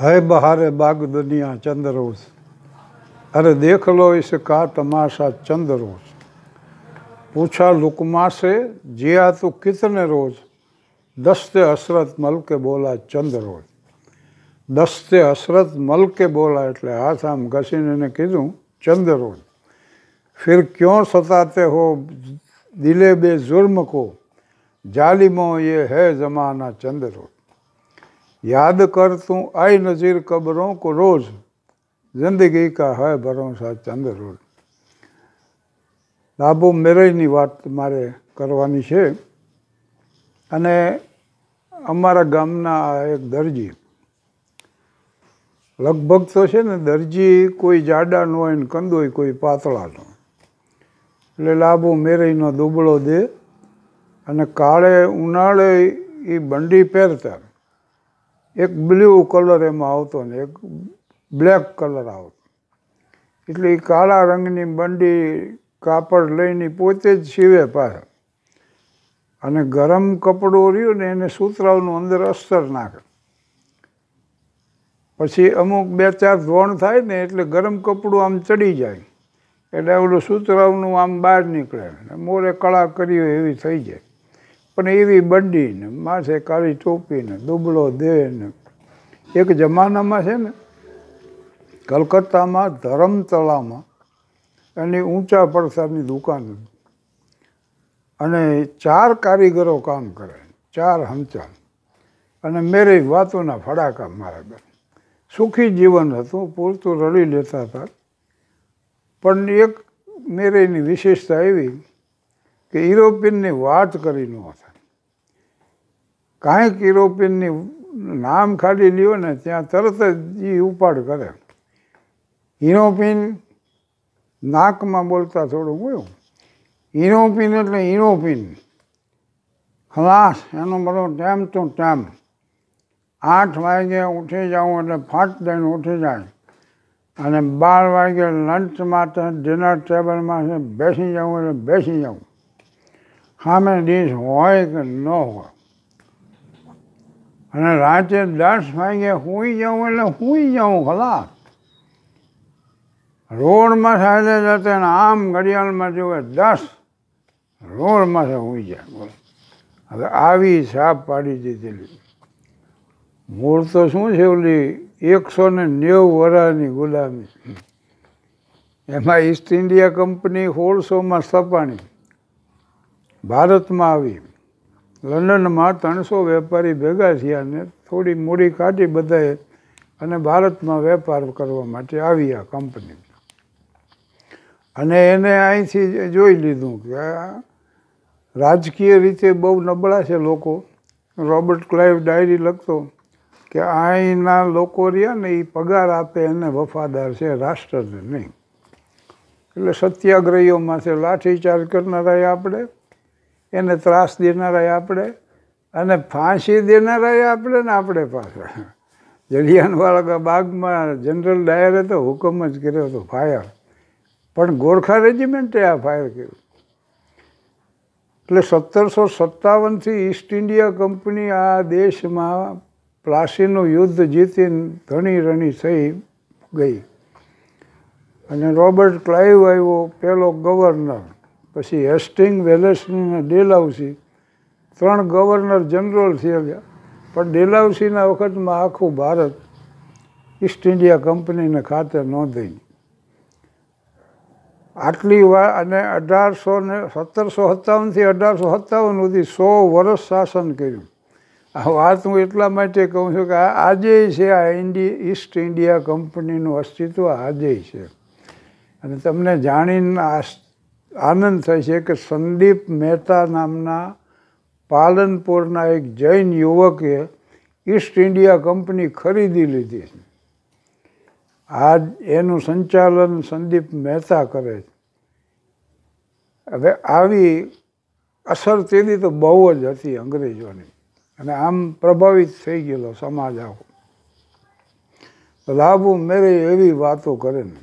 है बहारे बाग दुनिया चंद रोज अरे देख लो इसका तमाशा चंद रोज पूछा लुकमा से जिया तो कितने रोज दस्ते हसरत मल के बोला चंद रोज દસ્તે હસરત મલકે બોલા એટલે હાથ આમ ઘસીને એને કીધું ચંદરોજ ફિર ક્યો સતાતે હો દિલે બે જુર્મ કો જાલિમો યે હે જમાના ચંદરોજ યાદ કર તું આય નજીર કબરો કો રોજ જિંદગી કા હૈ ભરોસા ચંદ રોજ લાભો મેરેજની વાત મારે કરવાની છે અને અમારા ગામના આ એક દરજી લગભગ તો છે ને દરજી કોઈ જાડાનો હોય ને હોય કોઈ પાતળાનો એટલે લાબો મેરેયનો દુબળો દે અને કાળે ઉનાળે એ બંડી પહેરતા એક બ્લુ કલર એમાં આવતો ને એક બ્લેક કલર આવતો એટલે એ કાળા રંગની બંડી કાપડ લઈને પોતે જ સીવે પાછા અને ગરમ કપડું રહ્યું ને એને સુતરાવનું અંદર અસ્તર નાખે પછી અમુક બે ચાર ધોણ થાય ને એટલે ગરમ કપડું આમ ચડી જાય એટલે ઓલું સુતરાવનું આમ બહાર નીકળે મોરે કળા કરી હોય એવી થઈ જાય પણ એવી બંડીને માથે કાળી ટોપીને દુબળો દેહને એક જમાનામાં છે ને કલકત્તામાં ધરમતળામાં એની ઊંચા પડસાની દુકાન અને ચાર કારીગરો કામ કરે ચાર હમચાર અને મેરે વાતોના ફડાકા મારા સુખી જીવન હતું પૂરતું રડી લેતા હતા પણ એક મેરેની વિશેષતા એવી કે યુરોપિયનની વાત કરી નહોતા કાંઈક યુરોપિયનની નામ ખાલી લ્યો ને ત્યાં તરત જ એ ઉપાડ કરે યુરોપિયન નાકમાં બોલતા થોડું ગયું યુરોપિયન એટલે યુરોપિયન ખલાસ એનો બધો ટેમ તો ટેમ આઠ વાગે ઉઠી જાઉં એટલે ફાટ દઈને ઉઠી જાય અને બાર વાગે લંચ માટે ડિનર ટેબલમાં બેસી જાઉં એટલે બેસી જાઉં સામે ડીશ હોય કે ન હોય અને રાતે દસ વાગે સુઈ જાઉં એટલે સૂઈ જાઉં ખલા રોડમાં સાહેબે જતા ને આમ ઘડિયાળમાં જોવે દસ રોડમાં સૂઈ જાય બોલો હવે આવી સાપ પાડી દીધેલી મૂળ તો શું છે ઓલી એકસો ને નેવું વર્ષની ગુલામી એમાં ઈસ્ટ ઇન્ડિયા કંપની હોળસોમાં સ્થપાણી ભારતમાં આવી લંડનમાં ત્રણસો વેપારી ભેગા થયા ને થોડી મૂડી કાઢી બધાએ અને ભારતમાં વેપાર કરવા માટે આવ્યા કંપની અને એને અહીંથી જોઈ લીધું કે રાજકીય રીતે બહુ નબળા છે લોકો રોબર્ટ ક્લાઇવ ડાયરી લખતો કે અહીંના લોકો રહ્યા ને એ પગાર આપે એને વફાદાર છે રાષ્ટ્રને નહીં એટલે સત્યાગ્રહીઓમાંથી લાઠીચાર્જ કરનારા આપણે એને ત્રાસ દેનારા આપણે અને ફાંસી દેનારા આપણે ને આપણે પાછળ જલિયાનવાળા બાગમાં જનરલ ડાયરે તો હુકમ જ કર્યો હતો ફાયર પણ ગોરખા રેજિમેન્ટે આ ફાયર કર્યું એટલે સત્તરસો સત્તાવનથી ઈસ્ટ ઇન્ડિયા કંપની આ દેશમાં પ્લાસીનું યુદ્ધ જીતીને ધણી રણી થઈ ગઈ અને રોબર્ટ ક્લાઇવ આવ્યો પહેલો ગવર્નર પછી હેસ્ટિંગ વેલેસની ડેલાઉસી ત્રણ ગવર્નર જનરલ ગયા પણ ડેલાઉસીના વખતમાં આખું ભારત ઈસ્ટ ઇન્ડિયા કંપનીને ખાતે નોંધાઈ આટલી વાર અને અઢારસો ને સત્તરસો સત્તાવનથી અઢારસો સત્તાવન સુધી સો વર્ષ શાસન કર્યું આ વાત હું એટલા માટે કહું છું કે આજે છે આ ઇન્ડિયા ઈસ્ટ ઇન્ડિયા કંપનીનું અસ્તિત્વ આજે છે અને તમને જાણીને આશ્ચર્ય આનંદ થાય છે કે સંદીપ મહેતા નામના પાલનપુરના એક જૈન યુવકે ઈસ્ટ ઇન્ડિયા કંપની ખરીદી લીધી આ એનું સંચાલન સંદીપ મહેતા કરે છે હવે આવી અસર તેની તો બહુ જ હતી અંગ્રેજોની અને આમ પ્રભાવિત થઈ ગયેલો સમાજ આખો લાભુ મેરે એવી વાતો કરે ને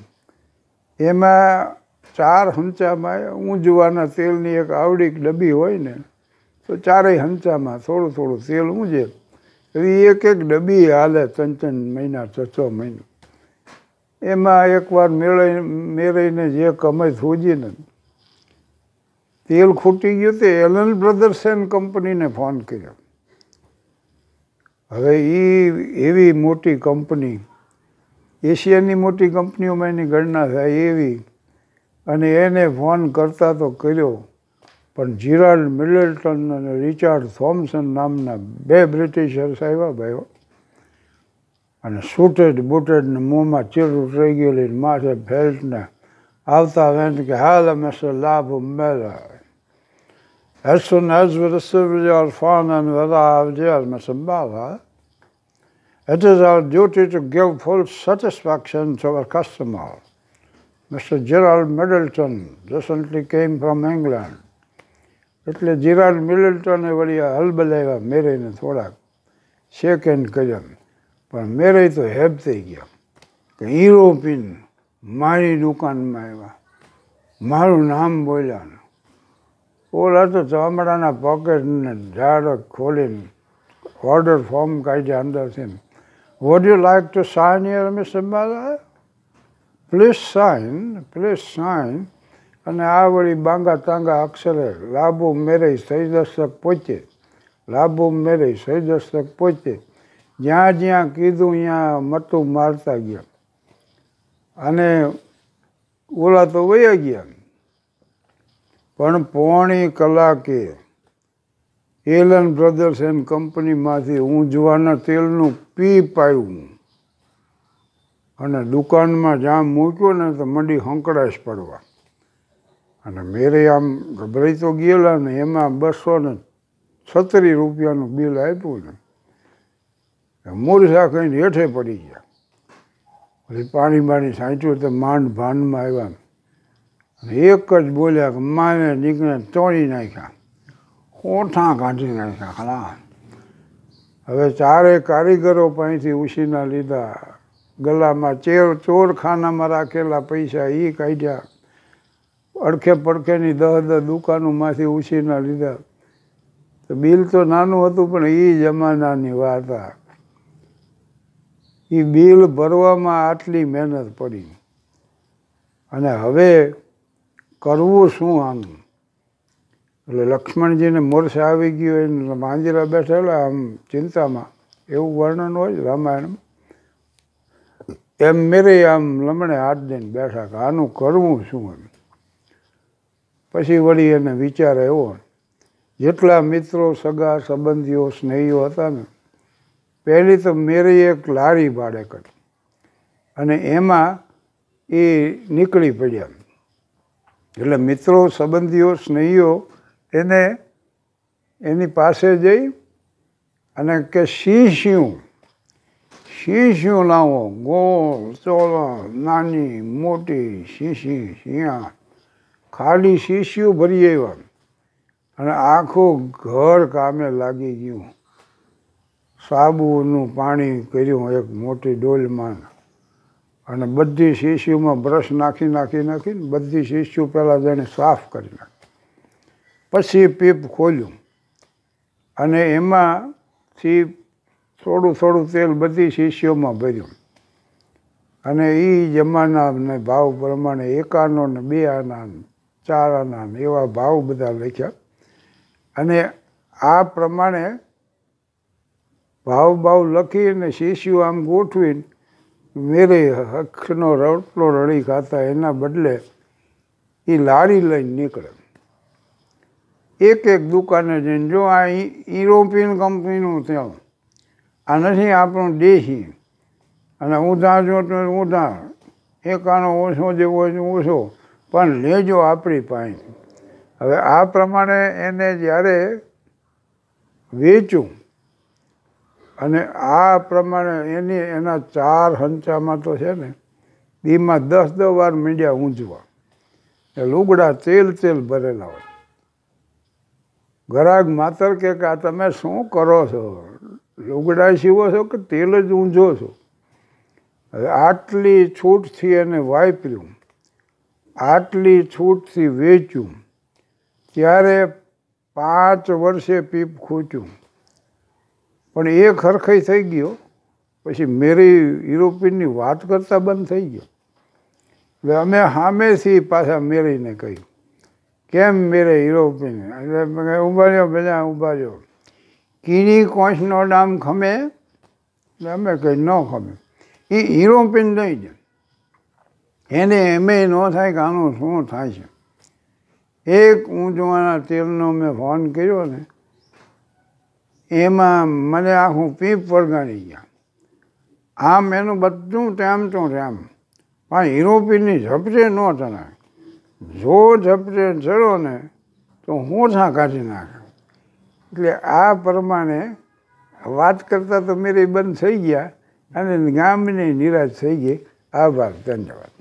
એમાં ચાર હંચામાં ઊંજવાના તેલની એક આવડીક ડબ્બી હોય ને તો ચારેય હંચામાં થોડું થોડું તેલ ઊંજે એવી એક એક ડબ્બી હાલે ત્રણ ત્રણ મહિના છ છ મહિનો એમાં એકવાર મેળવી મેળવીને જે કમાઈ થોજીને તેલ ખૂટી ગયું તે એલન બ્રધર્સ એન્ડ કંપનીને ફોન કર્યો હવે એ એવી મોટી કંપની એશિયાની મોટી કંપનીઓમાં એની ગણના થાય એવી અને એને ફોન કરતા તો કર્યો પણ જીરાલ્ડ મિડલટન અને રિચાર્ડ થોમ્સન નામના બે બ્રિટિશર્સ આવ્યા ભાઈઓ અને શૂટેડ બૂટેડને મોંમાં ચીરું થઈ ગયેલી માથે ફેલ્ટને આવતા વેન કે હાલ અમે લાભ ઉમેરા As soon as we receive your phone and arrive dear Masambhava, it is our duty to give full satisfaction to our customer. Mr. Gerald Middleton recently came from England. એટલે જીરાડ મિડલ્ટને વળી હલબલ આવ્યા મેરેને થોડાક સેકન્ડ કર્યા પણ મેરે તો હેબ થઈ ગયા કે યુરોપિન મારી દુકાનમાં આવ્યા મારું નામ બોલ્યા ઓલા તો ચામડાના પોકેટને ઝાડ ખોલીને ઓર્ડર ફોર્મ કાઢ્યા અંદરથી Would you like to sign here mister Bala plus sign plus sign અને આ વળી બાંગા તાંગા અક્ષરે લાભો મેરે સહી દસ્તક પહોંચે લાભો મેરે સહી દસ્તક પહોંચે જ્યાં જ્યાં કીધું ત્યાં મતું મારતા ગયા અને ઓલા તો વયા ગયા પણ પોણી કલાકે એલન બ્રધર્સ એન્ડ કંપનીમાંથી ઊંઝવાના તેલનું પીપ આવ્યું અને દુકાનમાં જ્યાં મૂક્યું ને તો મંડી હંકડાશ પડવા અને મેરે આમ ગભરાઈ તો ગયેલા ને એમાં બસો ને છત્રીસ રૂપિયાનું બિલ આપ્યું ને મોરસા કહીને હેઠે પડી ગયા પછી પાણી બાણી સાંચ્યું તો માંડ ભાનમાં આવ્યા અને એક જ બોલ્યા કે માને દીકને તોડી નાખ્યા ઓઠા કાઢી નાખ્યા ખરા હવે ચારે કારીગરો પાસેથી ઉછીના લીધા ગલામાં ચેર ચોરખાનામાં રાખેલા પૈસા એ કાઢ્યા અડખે પડખેની દહ દહ દુકાનોમાંથી ઉછીના લીધા તો બિલ તો નાનું હતું પણ એ જમાનાની વાત આ એ બિલ ભરવામાં આટલી મહેનત પડી અને હવે કરવું શું આનું એટલે લક્ષ્મણજીને મોરસે આવી ગયો એને માંજરા બેઠેલા આમ ચિંતામાં એવું વર્ણન હોય રામાયણમાં એમ મેરે આમ લમણે હાથ દઈને બેઠા કે આનું કરવું શું એમ પછી વળી એને વિચાર એવો જેટલા મિત્રો સગા સંબંધીઓ સ્નેહીઓ હતા ને પહેલી તો મેરે એક લારી ભાડે કરી અને એમાં એ નીકળી પડ્યા એટલે મિત્રો સંબંધીઓ સ્નેહીઓ એને એની પાસે જઈ અને કે સિંહ સિંહ શિશુ લાવો ગોળ ચોળા નાની મોટી શીશી શિયા ખાલી શીશીઓ ભરી આવ્યા અને આખું ઘર કામે લાગી ગયું સાબુનું પાણી કર્યું એક મોટી ડોલમાં અને બધી શીશીઓમાં બ્રશ નાખી નાખી નાખીને બધી શીશીઓ પહેલાં જેણે સાફ કરી નાખી પછી પીપ ખોલ્યું અને એમાંથી થોડું થોડું તેલ બધી શીશીઓમાં ભર્યું અને એ જમાનાને ભાવ પ્રમાણે એકાનો ને બે આના ચાર આના એવા ભાવ બધા લખ્યા અને આ પ્રમાણે ભાવ ભાવ લખી અને શીશીઓ આમ ગોઠવીને મેરે હખનો રોટલો રળી ખાતા એના બદલે એ લારી લઈને નીકળે એક એક દુકાને જઈને જો આ યુરોપિયન કંપનીનું ત્યાં આ નથી આપણું દેશી અને ઉધાર જો તો ઉધાર એકાનો ઓછો જેવો ઓછો પણ લેજો આપણી પાસે હવે આ પ્રમાણે એને જ્યારે વેચું અને આ પ્રમાણે એની એના ચાર હંચામાં તો છે ને એમાં દસ દસ વાર મીડિયા ઊંઝવા એ લુગડા તેલ તેલ ભરેલા હોય ગરાગ માતર કે આ તમે શું કરો છો લુગડા સીવો છો કે તેલ જ ઊંઝો છો હવે આટલી છૂટથી એને વાપર્યું આટલી છૂટથી વેચ્યું ત્યારે પાંચ વર્ષે પીપ ખૂચ્યું પણ એ ખરખઈ થઈ ગયો પછી મેરી યુરોપિયનની વાત કરતાં બંધ થઈ ગયો એટલે અમે સામેથી પાછા મેરીને કહ્યું કેમ મેરે યુરોપિયન એટલે ઉભા રહ્યો બધા ઉભા રહ્યો કીડી કોષનો ડામ ખમે અમે કંઈ ન ખમે એ યુરોપિયન નહીં જાય એને એમે ન થાય કે આનું શું થાય છે એક ઊંચવાના તેલનો મેં ફોન કર્યો ને એમાં મને આખું પીપ વળગાડી ગયા આમ એનું બધું ટામ તો ટામ પણ યુરોપિયનની ઝપટે ન તણાય જો ઝપટે ચડો ને તો હું થા કાઢી નાખે એટલે આ પ્રમાણે વાત કરતાં તો મેરે બંધ થઈ ગયા અને ગામને નિરાશ થઈ ગઈ આભાર ધન્યવાદ